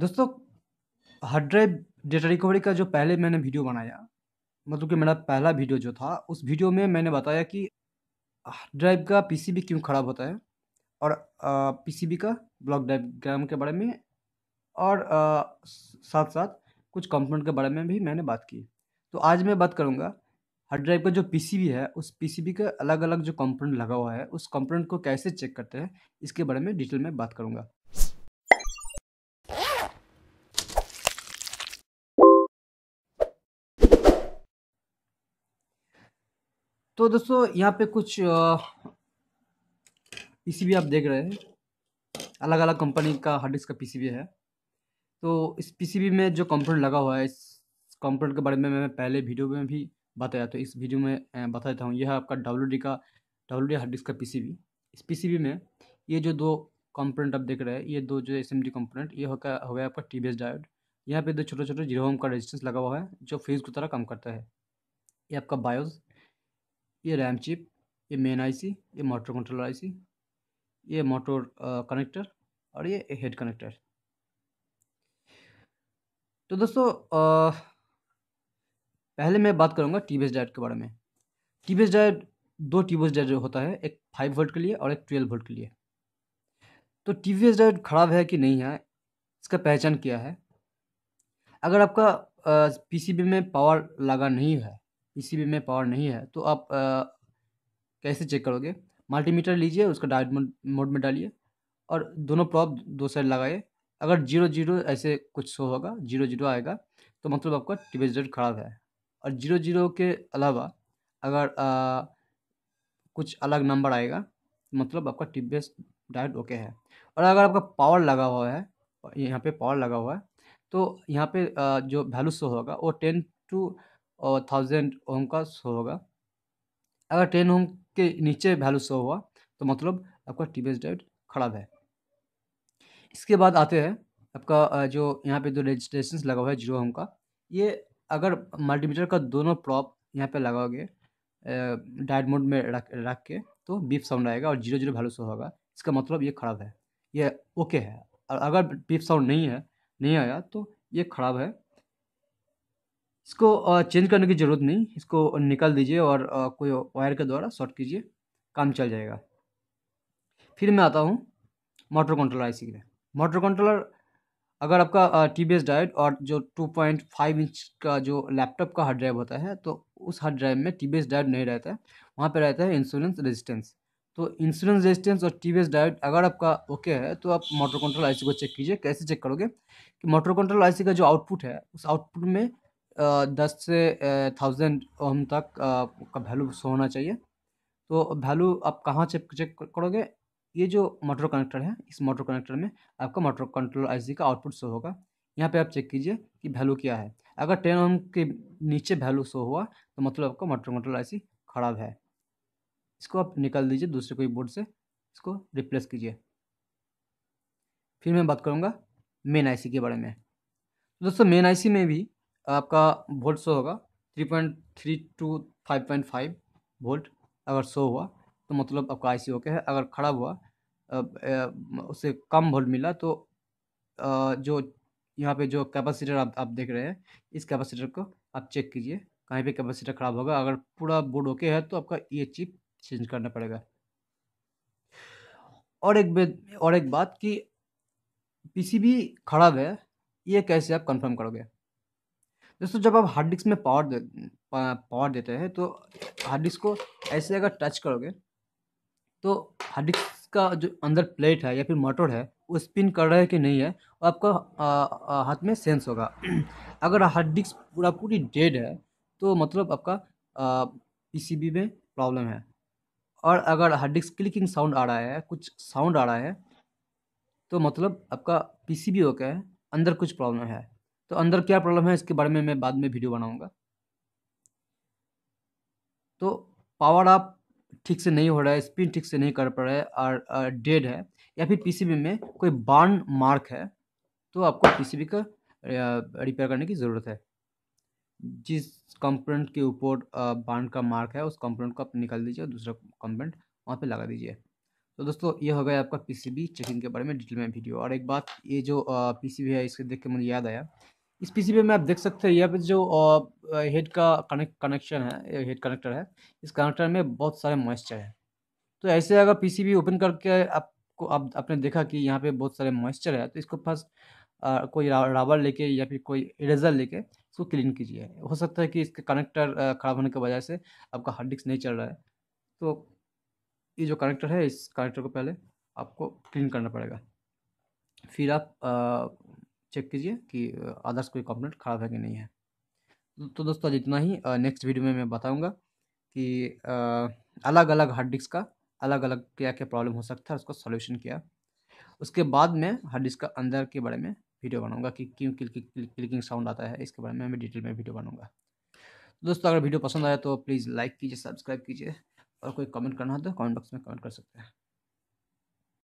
दोस्तों hard drive data recovery का जो पहले मैंने वीडियो बनाया मतलब कि मेरा पहला वीडियो जो था उस वीडियो में मैंने बताया कि हार्ड ड्राइव का पीसीबी क्यों ख़राब होता है और पीसीबी का ब्लॉक डायग्राम के बारे में और आ, साथ साथ कुछ कंपोनेंट के बारे में भी मैंने बात की तो आज मैं बात करूँगा हार्ड ड्राइव का जो पीसीबी है उस पीसीबी का अलग अलग जो कंपोनेंट लगा हुआ है उस कंपोनेंट को कैसे चेक करते हैं इसके बारे में डिटेल में बात करूँगा तो दोस्तों यहाँ पे कुछ पीसीबी आप देख रहे हैं अलग अलग कंपनी का हार्ड डिस्क का पीसीबी है तो इस पीसीबी में जो कंप्यूटर लगा हुआ है इस कंप्यूटर के बारे में मैं पहले वीडियो में भी बताया तो इस वीडियो में बता देता हूँ यह आपका डब्ल्यू का डब्ल्यू हार्ड डिस्क का पीसीबी इस पीसीबी में ये जो दो कंपोनेंट आप देख रहे हैं ये दो जो एस एम कंपोनेंट ये हो गया हो गया आपका टी बी डायोड यहाँ पे दो छोटे छोटे जीरो होम का रेजिस्टेंस लगा हुआ है जो फ्यूज़ की तरह काम करता है ये आपका बायोज ये रैम चिप ये मेन आईसी ये मोटर कंट्रोलर आईसी ये मोटर कनेक्टर और ये हेड कनेक्टर तो दोस्तों पहले मैं बात करूँगा टी बेस डायट के बारे में टी बेस डायट दो टी बेस डायट होता है एक फाइव वोल्ट के लिए और एक ट्वेल्व वोल्ट के लिए तो टी वी डायट खराब है कि नहीं है इसका पहचान क्या है अगर आपका पीसीबी में पावर लगा नहीं है इसी में पावर नहीं है तो आप आ, कैसे चेक करोगे मल्टीमीटर लीजिए उसका डायट मोड में डालिए और दोनों प्रॉप दो साइड लगाइए अगर जीरो जीरो ऐसे कुछ शो होगा जीरो जीरो आएगा तो मतलब आपका वी खराब है और जीरो जीरो के अलावा अगर आ, कुछ अलग नंबर आएगा मतलब आपका टी वी डायट ओके है और अगर आपका पावर लगा हुआ है यहाँ पे पावर लगा हुआ है तो यहाँ पे जो वैल्यू शो होगा वो टेन टू और थाउजेंड ओम का शो होगा अगर टेन ओम के नीचे वैल्यू शो हुआ तो मतलब आपका टी बी डायोड खराब है इसके बाद आते हैं आपका जो यहाँ पे जो रजिस्ट्रेशन लगा हुआ है जीरो ओम का ये अगर मल्टीमीटर का दोनों प्रॉप यहाँ पे लगाओगे डायड मोड में रख रख के तो बीप साउंड आएगा और जीरो जीरो वैल्यू शो होगा इसका मतलब ये खराब है ये ओके है और अगर बीप साउंड नहीं है नहीं आया तो ये खराब है इसको चेंज करने की ज़रूरत नहीं इसको निकाल दीजिए और कोई वायर के द्वारा शॉर्ट कीजिए काम चल जाएगा फिर मैं आता हूँ मोटर कंट्रोलर आईसी के लिए मोटर कंट्रोलर अगर आपका टी बी ड्राइव और जो 2.5 इंच का जो लैपटॉप का हार्ड ड्राइव होता है तो उस हार्ड ड्राइव में टी बी ड्राइव नहीं रहता है वहाँ पर रहता है इंश्योरेंस रेजिस्टेंस तो इंश्योरेंस रेजिस्टेंस और टी बी ड्राइव अगर आपका ओके है तो आप मोटर कंट्रोल आईसी को चेक कीजिए कैसे चेक करोगे कि मोटर कंट्रोल आईसी का जो आउटपुट है उस आउटपुट में दस से थाउजेंड ओम तक का वैल्यू शो होना चाहिए तो वैल्यू आप कहाँ चेक चेक करोगे ये जो मोटर कनेक्टर है इस मोटर कनेक्टर में आपका मोटर कंट्रोल आईसी का आउटपुट शो होगा यहाँ पे आप चेक कीजिए कि वैल्यू क्या है अगर टेन ओम के नीचे वैल्यू शो हुआ तो मतलब आपका मोटर कंट्रोल आईसी ख़राब है इसको आप निकाल दीजिए दूसरे कोई बोर्ड से इसको रिप्लेस कीजिए फिर मैं बात करूँगा मेन आई के बारे में तो दोस्तों मेन आईसी में भी तो आपका वोल्ट शो होगा three point three to five point five volt अगर शो हुआ तो मतलब आपका आई सी ओके है अगर खराब हुआ उससे कम वोल्ट मिला तो जो यहाँ पे जो कैपेसिटर आप आप देख रहे हैं इस कैपेसिटर को आप चेक कीजिए कहीं पे कैपेसिटर ख़राब होगा अगर पूरा बोर्ड ओके है तो आपका ये चिप चेंज करना पड़ेगा और एक और एक बात कि पीसीबी खराब है ये कैसे आप कंफर्म करोगे दोस्तों जब आप हार्ड डिस्क में पावर दे पावर देते हैं तो हार्ड डिस्क को ऐसे अगर टच करोगे तो हार्ड डिस्क का जो अंदर प्लेट है या फिर मोटर है वो स्पिन कर रहा है कि नहीं है वो आपका हाथ में सेंस होगा अगर हार्ड डिस्क पूरा पूरी डेड है तो मतलब आपका पीसीबी में प्रॉब्लम है और अगर हार्ड डिस्क क्लिकिंग साउंड आ रहा है कुछ साउंड आ रहा है तो मतलब आपका पीसीबी हो गया है अंदर कुछ प्रॉब्लम है तो अंदर क्या प्रॉब्लम है इसके बारे में मैं बाद में वीडियो बनाऊंगा तो पावर आप ठीक से नहीं हो रहा है स्पिन ठीक से नहीं कर पा रहा है और डेड है या फिर पीसीबी में कोई बार्न मार्क है तो आपको पीसीबी का रिपेयर करने की ज़रूरत है जिस कंपोनेंट के ऊपर बार्न का मार्क है उस कंपोनेंट को आप निकाल दीजिए और दूसरा कंपोनेंट वहाँ पे लगा दीजिए तो दोस्तों ये हो गया आपका पीसीबी चेकिंग के बारे में डिटेल में वीडियो और एक बात ये जो पीसीबी है इसको देख के मुझे याद आया इस पीसीबी में आप देख सकते हैं यहाँ पे जो हेड का कनेक्ट कनेक्शन है हेड कनेक्टर है इस कनेक्टर में बहुत सारे मॉइस्चर है तो ऐसे अगर पीसीबी ओपन करके आपको आप आपने देखा कि यहाँ पे बहुत सारे मॉइस्चर है तो इसको फर्स्ट कोई राबर लेके या फिर कोई इरेजर लेके इसको क्लीन कीजिए हो सकता है कि इसके कनेक्टर ख़राब होने की वजह से आपका हार्ड डिस्क नहीं चल रहा है तो ये जो कनेक्टर है इस कनेक्टर को पहले आपको क्लीन करना पड़ेगा फिर आप चेक कीजिए कि अदर्स कोई कंपोनेंट खराब है कि नहीं है तो दोस्तों आज इतना ही नेक्स्ट वीडियो में मैं बताऊँगा कि अलग अलग हार्ड डिस्क का अलग अलग क्या क्या प्रॉब्लम हो सकता है उसका सोल्यूशन किया उसके बाद में हार्ड डिस्क का अंदर के बारे में वीडियो बनाऊंगा कि क्यों क्लिकिंग साउंड आता है इसके बारे में मैं डिटेल में वीडियो बनाऊंगा दोस्तों अगर वीडियो पसंद आया तो प्लीज़ लाइक कीजिए सब्सक्राइब कीजिए और कोई कमेंट करना हो तो कमेंट बॉक्स में कमेंट कर सकते हैं